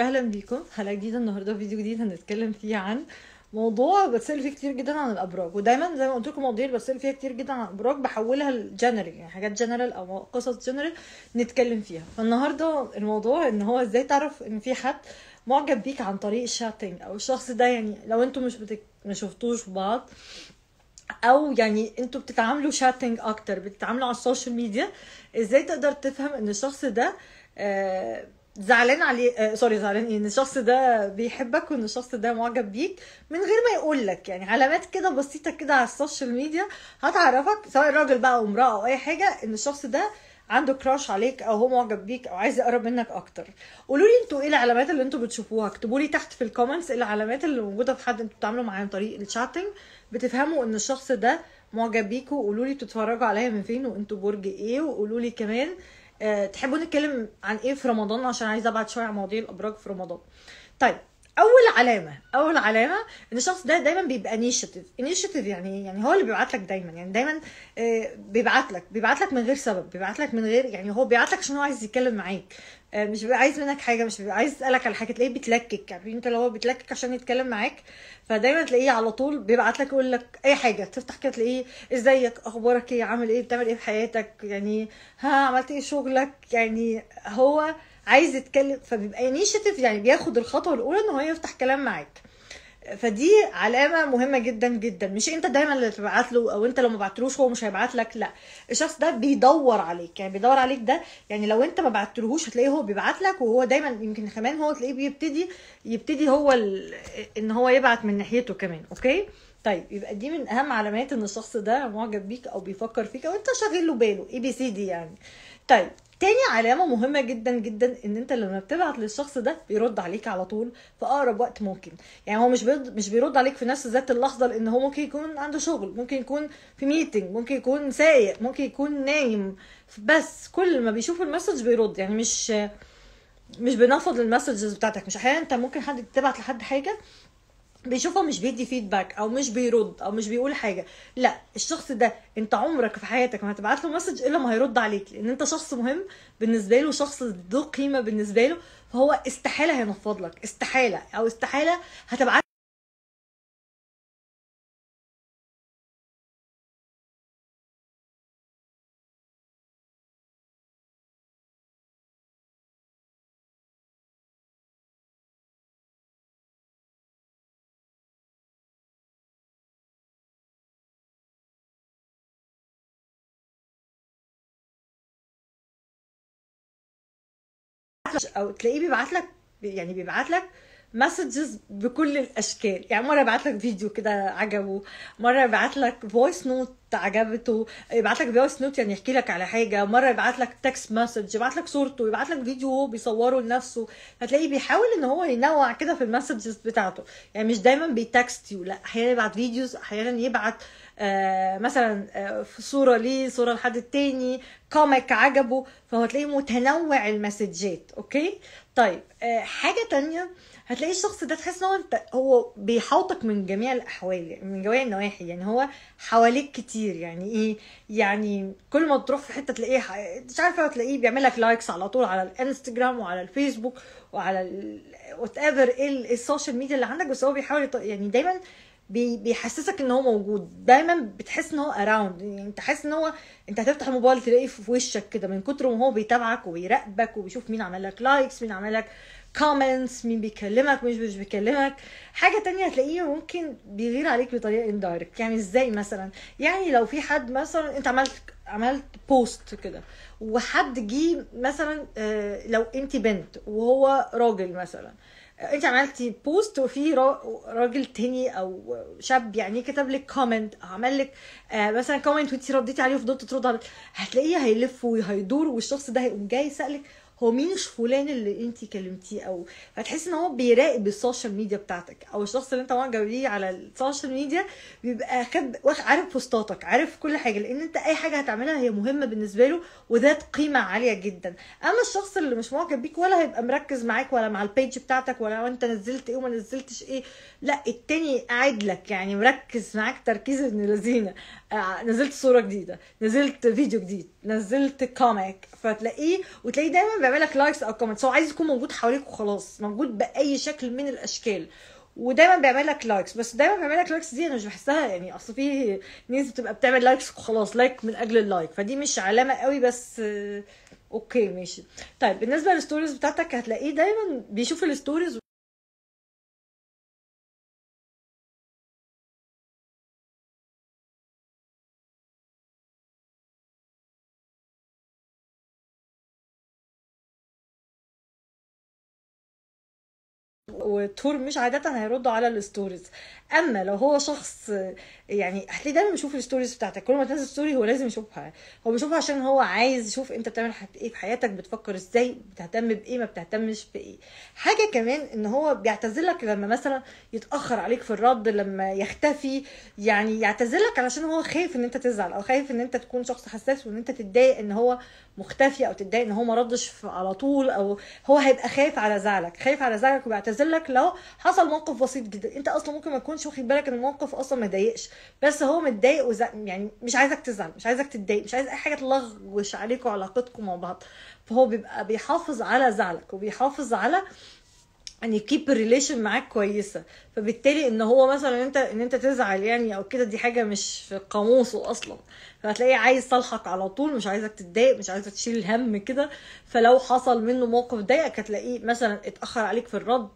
اهلا بيكم حلقه جديده النهارده فيديو جديد هنتكلم فيه عن موضوع بتسال فيه كتير جدا عن الابراج ودايما زي ما قلت لكم مواضيع بتسال فيها كتير جدا عن الابراج بحولها لجنرال يعني حاجات جنرال او قصص جنرال نتكلم فيها فالنهارده الموضوع ان هو ازاي تعرف ان في حد معجب بيك عن طريق الشاتنج او الشخص ده يعني لو انتم مش بتك... ما شفتوش بعض او يعني انتوا بتتعاملوا شاتنج اكتر بتتعاملوا على السوشيال ميديا ازاي تقدر تفهم ان الشخص ده آه زعلان عليه آه سوري زعلان ان يعني الشخص ده بيحبك وان الشخص ده معجب بيك من غير ما يقول لك يعني علامات كده بسيطه كده على السوشيال ميديا هتعرفك سواء راجل بقى او امراه او اي حاجه ان الشخص ده عنده كراش عليك او هو معجب بيك او عايز يقرب منك اكتر قولوا لي انتوا ايه العلامات اللي انتوا بتشوفوها اكتبوا لي تحت في الكومنتس ايه العلامات اللي موجوده في حد انتوا بتتعاملوا معاه عن طريق الشاتنج بتفهموا ان الشخص ده معجب بيكوا وقولوا لي بتتفرجوا عليا من فين وانتوا برج ايه وقولوا لي كمان آه، تحبوا نتكلم عن ايه في رمضان عشان عايزه ابعد شويه عن مواضيع الابراج في رمضان طيب اول علامه اول علامه ان الشخص ده دايما بيبقى انيشيتيف انيشيتيف يعني يعني هو اللي بيبعت لك دايما يعني دايما آه، بيبعت لك بيبعت لك من غير سبب بيبعت لك من غير يعني هو بيبعت لك عشان هو عايز يتكلم معاك آه، مش بيبقى عايز منك حاجه مش بيبقى عايز يسالك على حاجه تلاقيه بتلكك يعني انت لو هو بيتلكك عشان يتكلم معاك فدايما تلاقيه على طول بيبعت لك يقول لك اي حاجه تفتح كده تلاقيه ازيك اخبارك ايه عامل ايه بتعمل ايه في حياتك يعني ها عملت ايه شغلك يعني هو عايز يتكلم فبيبقى انيشيتيف يعني بياخد الخطوه الاولى ان هو يفتح كلام معاك فدي علامة مهمة جدا جدا مش انت دايما اللي تبعت له او انت لو ما بعتلوش هو مش هيبعت لك لا الشخص ده بيدور عليك يعني بيدور عليك ده يعني لو انت ما بعتلهوش هتلاقيه هو بيبعت لك وهو دايما يمكن كمان هو تلاقيه بيبتدي يبتدي هو ال... ان هو يبعت من ناحيته كمان اوكي طيب يبقى دي من اهم علامات ان الشخص ده معجب بيك او بيفكر فيك او انت شاغل له باله اي بي سي دي يعني طيب تاني علامه مهمه جدا جدا ان انت لما بتبعت للشخص ده بيرد عليك على طول في اقرب وقت ممكن يعني هو مش بيرد مش بيرد عليك في نفس ذات اللحظه لان هو ممكن يكون عنده شغل ممكن يكون في ميتنج ممكن يكون سايق ممكن يكون نايم بس كل ما بيشوف المسج بيرد يعني مش مش بنفض المسجز بتاعتك مش احيانا انت ممكن حد تبعت لحد حاجه بيشوفه مش بيدي فيدباك او مش بيرد او مش بيقول حاجه لا الشخص ده انت عمرك في حياتك ما هتبعت له مسج الا ما هيرد عليك لان انت شخص مهم بالنسبه له شخص ذو قيمه بالنسبه له فهو استحاله هينفض لك استحاله او استحاله هتبعت او تلاقيه بيبعت لك يعني بيبعت لك مسجز بكل الاشكال يعني مره يبعت لك فيديو كده عجبه مره يبعت لك فويس نوت عجبته يبعت لك فويس نوت يعني يحكي لك على حاجه مره يبعت لك تكست مسج يبعت لك صورته يبعت لك فيديو هو بيصوره لنفسه هتلاقيه بيحاول ان هو ينوع كده في المسجز بتاعته يعني مش دايما بيتكست يو لا احيانا يبعت فيديوز احيانا يبعت آه مثلا آه صوره ليه صوره لحد التاني كوميك عجبه فهو تلاقيه متنوع المسجات اوكي طيب آه حاجه تانية آه هتلاقي الشخص ده تحس ان هو انت هو بيحاوطك من جميع الاحوال من جميع النواحي يعني هو حواليك كتير يعني ايه يعني كل ما تروح في حته تلاقيه مش عارفه تلاقيه بيعمل لك لايكس على طول على الانستجرام وعلى الفيسبوك وعلى وات ايفر ايه السوشيال ميديا اللي عندك بس هو بيحاول يعني دايما بيحسسك ان هو موجود دايما بتحس ان هو اراوند يعني انت حاسس ان هو انت هتفتح الموبايل تلاقيه في وشك كده من كتر ما هو بيتابعك وبيراقبك وبيشوف مين عمل لك لايكس مين عمل لك كومنتس مين بيكلمك مش مش بيكلمك حاجه تانية هتلاقيه ممكن بيغير عليك بطريقه اندايركت يعني ازاي مثلا يعني لو في حد مثلا انت عملت عملت بوست كده وحد جه مثلا آه، لو انت بنت وهو راجل مثلا انت عملتي بوست وفي راجل تاني او شاب يعني كتب لك كومنت عمل لك آه، مثلا كومنت وانت رديتي عليه وفضلت ترد عليه هتلاقيه هيلف وهيدور والشخص ده هيقوم جاي يسالك هو مين فلان اللي انت كلمتيه او هتحس ان هو بيراقب السوشيال ميديا بتاعتك او الشخص اللي انت معجب بيه على السوشيال ميديا بيبقى خد عارف بوستاتك عارف كل حاجه لان انت اي حاجه هتعملها هي مهمه بالنسبه له وذات قيمه عاليه جدا اما الشخص اللي مش معجب بيك ولا هيبقى مركز معاك ولا مع البيج بتاعتك ولا انت نزلت ايه وما نزلتش ايه لا التاني قاعد لك يعني مركز معاك تركيز ابن لذينه آه، نزلت صوره جديده نزلت فيديو جديد نزلت كوميك فتلاقيه وتلاقيه دايما بيعمل لك لايكس او كومنتس هو عايز يكون موجود حواليك وخلاص موجود باي شكل من الاشكال ودايما بيعمل لك لايكس بس دايما بيعمل لك لايكس دي انا مش بحسها يعني اصل في ناس بتبقى بتعمل لايكس وخلاص لايك من اجل اللايك فدي مش علامه قوي بس اوكي آه، ماشي طيب بالنسبه للستوريز بتاعتك هتلاقيه دايما بيشوف الستوريز وتور مش عاده هيردوا على الستوريز اما لو هو شخص يعني هتلاقيه دايما بيشوف الستوريز بتاعتك كل ما تنزل ستوري هو لازم يشوفها هو بيشوفها عشان هو عايز يشوف انت بتعمل ايه في حياتك بتفكر ازاي بتهتم بايه ما بتهتمش بايه حاجه كمان ان هو بيعتذرلك لما مثلا يتاخر عليك في الرد لما يختفي يعني يعتذرلك علشان هو خايف ان انت تزعل او خايف ان انت تكون شخص حساس وان انت تتضايق ان هو مختفي او تتضايق ان هو ما ردش على طول او هو هيبقى خايف على زعلك خايف على زعلك وبيعتذر بيقول لك لو حصل موقف بسيط جدا انت اصلا ممكن ما تكونش واخد بالك ان الموقف اصلا ما ضايقش بس هو متضايق وز... يعني مش عايزك تزعل مش عايزك تتضايق مش عايز اي حاجه تلغوش عليكم علاقتكم مع بعض فهو بيبقى بيحافظ على زعلك وبيحافظ على ان يكيب الريليشن معاك كويسه فبالتالي ان هو مثلا انت ان انت تزعل يعني او كده دي حاجه مش في قاموسه اصلا فهتلاقيه عايز صالحك على طول مش عايزك تتضايق مش عايزك تشيل الهم كده فلو حصل منه موقف ضايقك هتلاقيه مثلا اتاخر عليك في الرد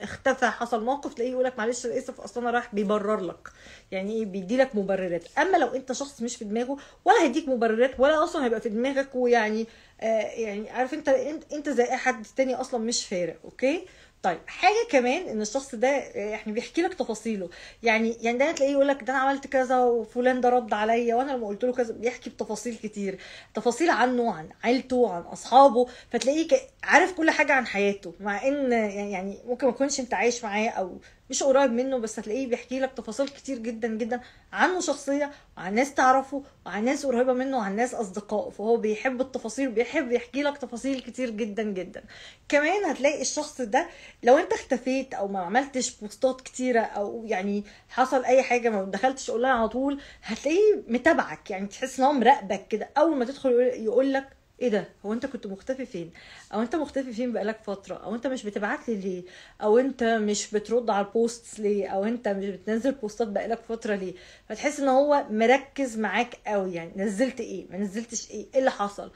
اختفى حصل موقف تلاقيه يقول لك معلش انا اسف اصل انا رايح بيبرر لك يعني ايه بيدي لك مبررات اما لو انت شخص مش في دماغه ولا هيديك مبررات ولا اصلا هيبقى في دماغك ويعني آه يعني عارف انت انت زي اي حد تاني اصلا مش فارق اوكي طيب حاجه كمان ان الشخص ده يعني بيحكي لك تفاصيله يعني يعني ده تلاقيه يقول لك ده انا عملت كذا وفلان ده رد عليا وانا لما قلت له كذا بيحكي بتفاصيل كتير تفاصيل عنه عن عيلته عن اصحابه فتلاقيه عارف كل حاجه عن حياته مع ان آه، يعني ممكن ما تكونش انت عايش معاه او مش قريب منه بس هتلاقيه بيحكي لك تفاصيل كتير جدا جدا عنه شخصيه وعن ناس تعرفه وعن ناس قريبه منه وعن ناس اصدقائه فهو بيحب التفاصيل بيحب يحكي لك تفاصيل كتير جدا جدا كمان هتلاقي الشخص ده لو انت اختفيت او ما عملتش بوستات كتيره او يعني حصل اي حاجه ما دخلتش اونلاين على طول هتلاقيه متابعك يعني تحس ان هو مراقبك كده اول ما تدخل يقول لك ايه ده هو انت كنت مختفي فين او انت مختفي فين بقالك فتره او انت مش بتبعت لي ليه او انت مش بترد على البوستس ليه او انت مش بتنزل بوستات بقالك فتره ليه فتحس ان هو مركز معاك قوي يعني نزلت ايه ما نزلتش ايه ايه اللي حصل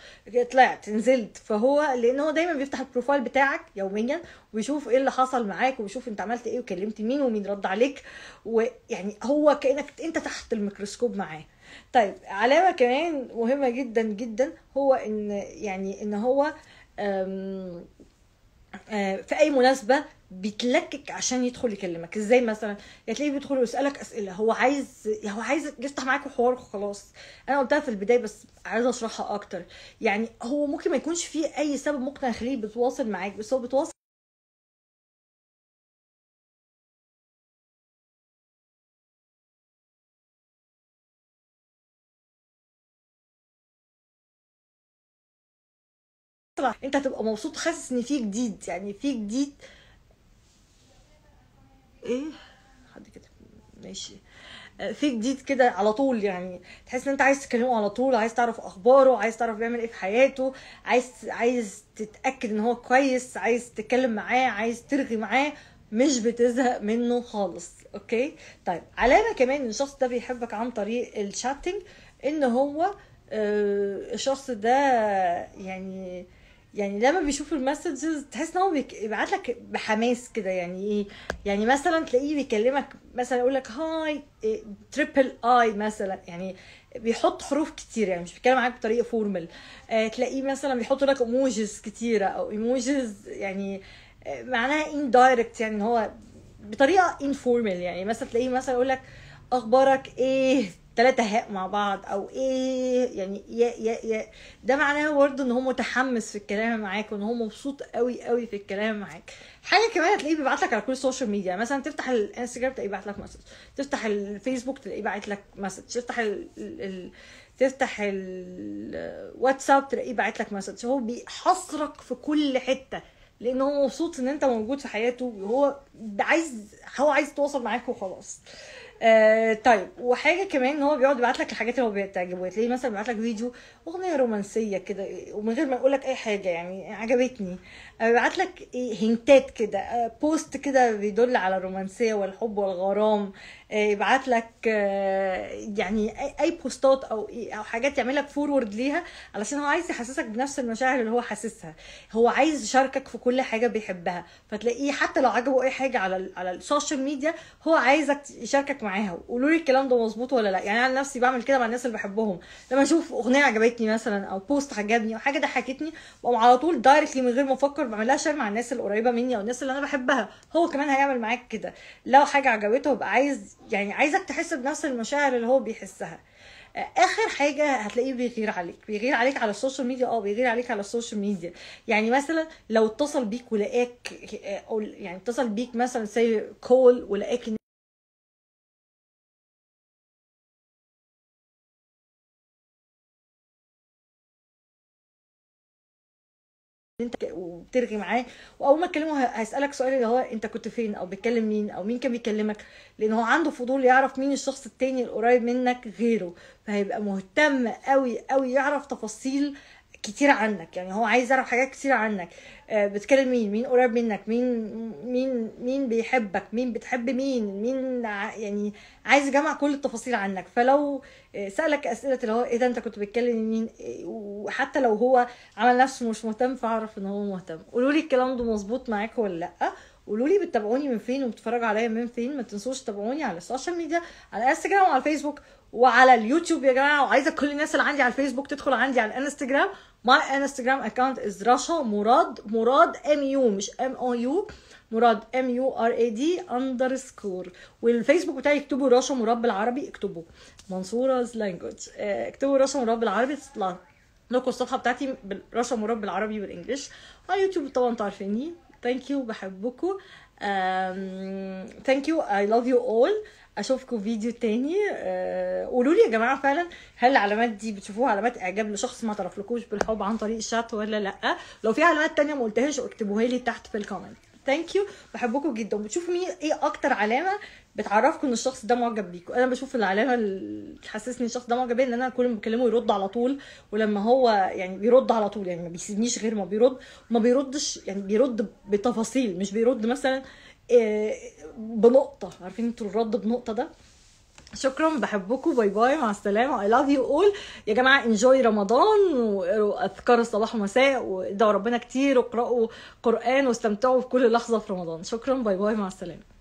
طلعت نزلت فهو لان هو دايما بيفتح البروفايل بتاعك يوميا ويشوف ايه اللي حصل معاك ويشوف انت عملت ايه وكلمت مين ومين رد عليك ويعني هو كانك انت تحت الميكروسكوب معاه طيب علامه كمان مهمه جدا جدا هو ان يعني ان هو آه، في اي مناسبه بيتلكك عشان يدخل يكلمك ازاي مثلا يا يعني تلاقيه بيدخل ويسالك اسئله هو عايز هو عايز يفتح معاك حوار خلاص انا قلتها في البدايه بس عايزه اشرحها اكتر يعني هو ممكن ما يكونش فيه اي سبب مقنع يخليه بيتواصل معاك بس هو بيتواصل تطلع انت هتبقى مبسوط حاسس ان في جديد يعني في جديد ايه حد كده ماشي آه، في جديد كده على طول يعني تحس ان انت عايز تكلمه على طول عايز تعرف اخباره عايز تعرف بيعمل ايه في حياته عايز عايز تتاكد ان هو كويس عايز تتكلم معاه عايز ترغي معاه مش بتزهق منه خالص اوكي طيب علامه كمان ان الشخص ده بيحبك عن طريق الشاتنج ان هو آه، الشخص ده يعني يعني لما بيشوف المسجز تحس ان هو بيبعت لك بحماس كده يعني ايه يعني مثلا تلاقيه بيكلمك مثلا يقول لك هاي تريبل اي مثلا يعني بيحط حروف كتير يعني مش بيتكلم معاك بطريقه فورمال آه، تلاقيه مثلا بيحط لك ايموجيز كتيره او ايموجيز يعني آه، معناها معناها اندايركت يعني ان هو بطريقه انفورمال يعني مثلا تلاقيه مثلا يقول لك اخبارك ايه تلاتة هاء مع بعض او ايه يعني يا يا يا ده معناه برضه ان هو متحمس في الكلام معاك وان هو مبسوط قوي قوي في الكلام معاك حاجه كمان هتلاقيه بيبعت لك على كل السوشيال ميديا مثلا تفتح الانستجرام تلاقيه باعت لك مسج تفتح الفيسبوك تلاقيه بعت لك مسج تفتح ال... ال... تفتح الواتساب تلاقيه بعت لك مسج هو بيحصرك في كل حته لان هو مبسوط ان انت موجود في حياته وهو عايز هو عايز يتواصل معاك وخلاص آه طيب وحاجه كمان ان هو بيقعد يبعت لك الحاجات اللي هو بتعجبه تلاقيه مثلا بيبعت لك فيديو اغنيه رومانسيه كده ومن غير ما يقول لك اي حاجه يعني عجبتني ببعت لك هنتات كده بوست كده بيدل على الرومانسيه والحب والغرام يبعت لك يعني اي بوستات او إيه، او حاجات يعمل لك فورورد ليها علشان هو عايز يحسسك بنفس المشاعر اللي هو حاسسها هو عايز يشاركك في كل حاجه بيحبها فتلاقيه حتى لو عجبه اي حاجه على على السوشيال ميديا هو عايزك يشاركك معاها وقولوا لي الكلام ده مظبوط ولا لا يعني انا نفسي بعمل كده مع الناس اللي بحبهم لما اشوف اغنيه عجبتني مثلا او بوست عجبني او حاجه ضحكتني بقوم على طول دايركتلي من غير ما افكر بفكر بعملها شير مع الناس القريبه مني او الناس اللي انا بحبها هو كمان هيعمل معاك كده لو حاجه عجبته يبقى عايز يعني عايزك تحس بنفس المشاعر اللي هو بيحسها آه، اخر حاجه هتلاقيه بيغير عليك بيغير عليك على السوشيال ميديا اه بيغير عليك على السوشيال ميديا يعني مثلا لو اتصل بيك ولقاك آه، يعني اتصل بيك مثلا سي كول ولقاك انت وترغي معاه واول ما تكلمه هيسالك سؤال اللي هو انت كنت فين او بتكلم مين او مين كان بيكلمك لان هو عنده فضول يعرف مين الشخص التاني القريب منك غيره فهيبقى مهتم قوي قوي يعرف تفاصيل كتير عنك يعني هو عايز يعرف حاجات كتير عنك آه، بتكلم مين مين قريب منك مين مين مين بيحبك مين بتحب مين مين يعني عايز يجمع كل التفاصيل عنك فلو آه، سالك اسئله اللي هو ايه ده انت كنت بتكلم مين إيه؟ وحتى لو هو عمل نفسه مش مهتم فاعرف ان هو مهتم قولوا لي الكلام ده مظبوط معاك ولا لا قولوا لي بتتابعوني من فين وبتتفرجوا عليا من فين ما تنسوش تتابعوني على السوشيال ميديا على انستجرام وعلى الفيسبوك وعلى اليوتيوب يا جماعه وعايزه كل الناس اللي عندي على الفيسبوك تدخل عندي على الانستجرام ماي انستجرام اكونت از رشا مراد مراد ام يو مش ام او يو مراد ام يو ار اي دي اندر سكور والفيسبوك بتاعي اكتبوا رشا مراد بالعربي اكتبوا منصوره لانجوج اكتبوا رشا مراد بالعربي تطلع لكم الصفحه بتاعتي رشا مراد بالعربي والانجلش على يوتيوب طبعا انتوا عارفيني ثانك يو بحبكم ثانك يو اي لاف يو اول اشوفكم فيديو تاني أه، قولوا لي يا جماعه فعلا هل العلامات دي بتشوفوها علامات اعجاب لشخص ما تعرفلكوش بالحب عن طريق الشات ولا لا لو في علامات تانية ما قلتهاش اكتبوها لي تحت في الكومنت ثانك يو بحبكم جدا وبتشوفوا مين ايه اكتر علامه بتعرفكم ان الشخص ده معجب بيكم انا بشوف العلامه اللي تحسسني الشخص ده معجب بيا ان انا كل ما بكلمه يرد على طول ولما هو يعني بيرد على طول يعني ما بيسيبنيش غير ما بيرد ما بيردش يعني بيرد بتفاصيل مش بيرد مثلا آه، بنقطه عارفين انتوا الرد بنقطه ده شكرا بحبكم باي باي مع السلامه اي لاف يو اول يا جماعه انجوي رمضان واذكار الصباح ومساء وادعوا ربنا كتير واقرأوا قران واستمتعوا بكل لحظه في رمضان شكرا باي باي مع السلامه